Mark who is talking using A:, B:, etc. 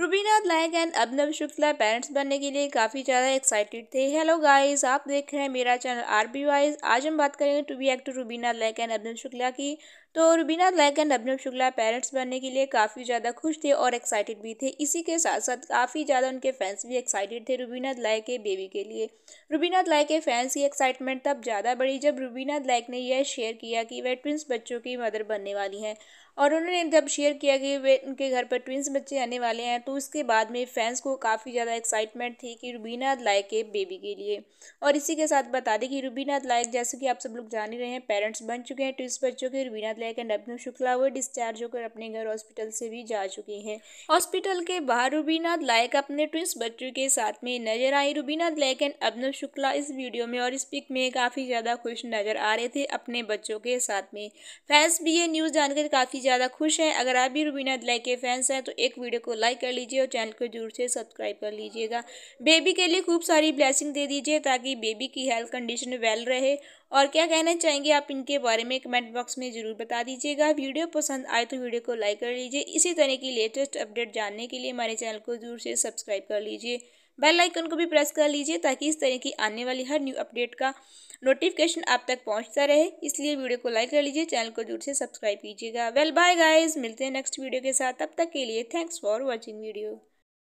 A: Rubina Laik and Abhinav Shukla parents बनने के लिए काफ़ी ज़्यादा एक्साइटेड थे हेलो गाइस आप देख रहे हैं मेरा चैनल आर बी वाइज आज हम बात करेंगे to be actor Rubina Laik and Abhinav Shukla की तो रुबीना लायक एंड अभिनव शुक्ला पेरेंट्स बनने के लिए काफ़ी ज़्यादा खुश थे और एक्साइटेड भी थे इसी के साथ साथ काफ़ी ज़्यादा उनके फैंस भी एक्साइटेड थे रुबीना लाइक के बेबी के लिए रुबीना लायक के फैंस की एक्साइटमेंट तब ज़्यादा बढ़ी जब रुबीना लैक ने यह शेयर किया कि वह ट्विंस बच्चों की मदर बनने वाली हैं और उन्होंने जब शेयर किया कि वे उनके घर पर ट्विंस बच्चे आने वाले हैं तो इसके बाद में फैंस को काफ़ी ज़्यादा एक्साइटमेंट थी कि रुबीना लायक के बेबी के लिए और इसी के साथ बता दें कि रुबीना लायक जैसे कि आप सब लोग जान ही रहे हैं पेरेंट्स बन चुके हैं ट्विस्ट बच्चों के रुबीना लायक एंड अभिनव शुक्ला वो डिस्चार्ज होकर अपने घर हॉस्पिटल से भी जा चुके हैं हॉस्पिटल के बाहर रुबीना लायक अपने ट्विस्ट बच्चों के साथ में नजर आई रुबीना लायक एंड अभिनव शुक्ला इस वीडियो में और इस पिक में काफ़ी ज़्यादा खुश नजर आ रहे थे अपने बच्चों के साथ में फैंस भी ये न्यूज़ जानकर काफ़ी ज़्यादा खुश हैं अगर आप भी रुबीना लायक के फैंस हैं तो एक वीडियो को लाइक कर कर लीजिए और चैनल को जरूर से सब्सक्राइब कर लीजिएगा बेबी के लिए खूब सारी ब्लेसिंग दे दीजिए ताकि बेबी की हेल्थ कंडीशन वेल रहे और क्या कहना चाहेंगे आप इनके बारे में कमेंट बॉक्स में ज़रूर बता दीजिएगा वीडियो पसंद आए तो वीडियो को लाइक कर लीजिए इसी तरह की लेटेस्ट अपडेट जानने के लिए हमारे चैनल को ज़रूर से सब्सक्राइब कर लीजिए बेल आइकन को भी प्रेस कर लीजिए ताकि इस तरह की आने वाली हर न्यू अपडेट का नोटिफिकेशन आप तक पहुंचता रहे इसलिए वीडियो को लाइक कर लीजिए चैनल को जरूर से सब्सक्राइब कीजिएगा वेल बाय गाइज मिलते हैं नेक्स्ट वीडियो के साथ तब तक के लिए थैंक्स फॉर वॉचिंग वीडियो